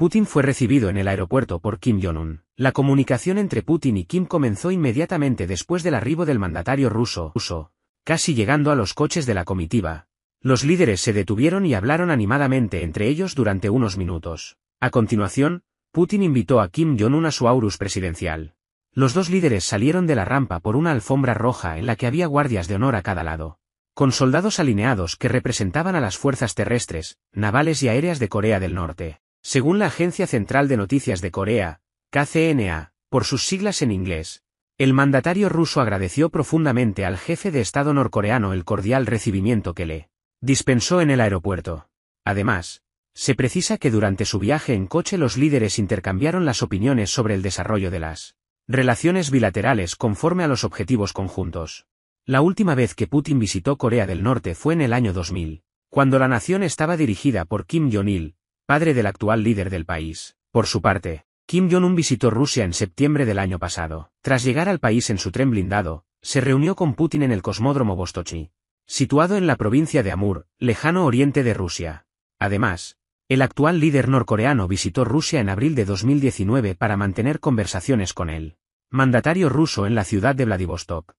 Putin fue recibido en el aeropuerto por Kim Jong-un. La comunicación entre Putin y Kim comenzó inmediatamente después del arribo del mandatario ruso, casi llegando a los coches de la comitiva. Los líderes se detuvieron y hablaron animadamente entre ellos durante unos minutos. A continuación, Putin invitó a Kim Jong-un a su Aurus presidencial. Los dos líderes salieron de la rampa por una alfombra roja en la que había guardias de honor a cada lado, con soldados alineados que representaban a las fuerzas terrestres, navales y aéreas de Corea del Norte. Según la Agencia Central de Noticias de Corea, KCNA, por sus siglas en inglés, el mandatario ruso agradeció profundamente al jefe de Estado norcoreano el cordial recibimiento que le dispensó en el aeropuerto. Además, se precisa que durante su viaje en coche los líderes intercambiaron las opiniones sobre el desarrollo de las relaciones bilaterales conforme a los objetivos conjuntos. La última vez que Putin visitó Corea del Norte fue en el año 2000, cuando la nación estaba dirigida por Kim Jong-il, padre del actual líder del país. Por su parte, Kim Jong-un visitó Rusia en septiembre del año pasado. Tras llegar al país en su tren blindado, se reunió con Putin en el cosmódromo Vostochny, situado en la provincia de Amur, lejano oriente de Rusia. Además, el actual líder norcoreano visitó Rusia en abril de 2019 para mantener conversaciones con el mandatario ruso en la ciudad de Vladivostok.